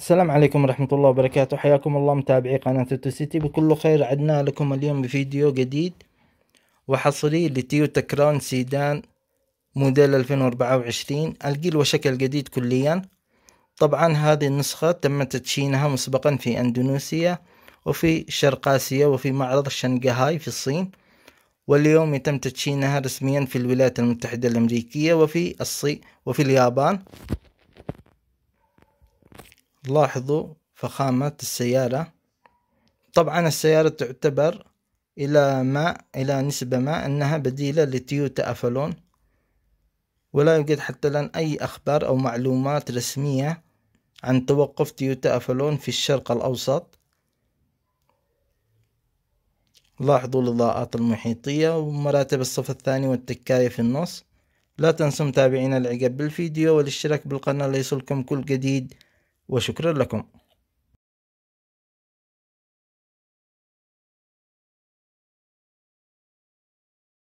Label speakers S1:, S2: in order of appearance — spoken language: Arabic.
S1: السلام عليكم ورحمة الله وبركاته حياكم الله متابعي قناة سيتي
S2: بكل خير عدنا لكم اليوم بفيديو جديد وحصري لتيوتا كراون سيدان موديل 2024 الجيل وشكل جديد كليا طبعا هذه النسخة تم تدشينها مسبقا في اندونيسيا وفي شرق اسيا وفي معرض شنغهاي في الصين واليوم يتم تدشينها رسميا في الولايات المتحدة الامريكية وفي الصين وفي اليابان لاحظوا فخامة السيارة طبعا السيارة تعتبر إلى ما إلى نسبة ما أنها بديلة لتويوتا أفالون ولا يوجد حتى الآن أي أخبار أو معلومات رسمية عن توقف تويوتا أفالون في الشرق الأوسط لاحظوا الإضاءات المحيطية ومراتب الصف الثاني والتكاية في النص لا تنسوا متابعينا العقب بالفيديو والاشتراك بالقناة ليصلكم كل
S1: جديد وشكرا لكم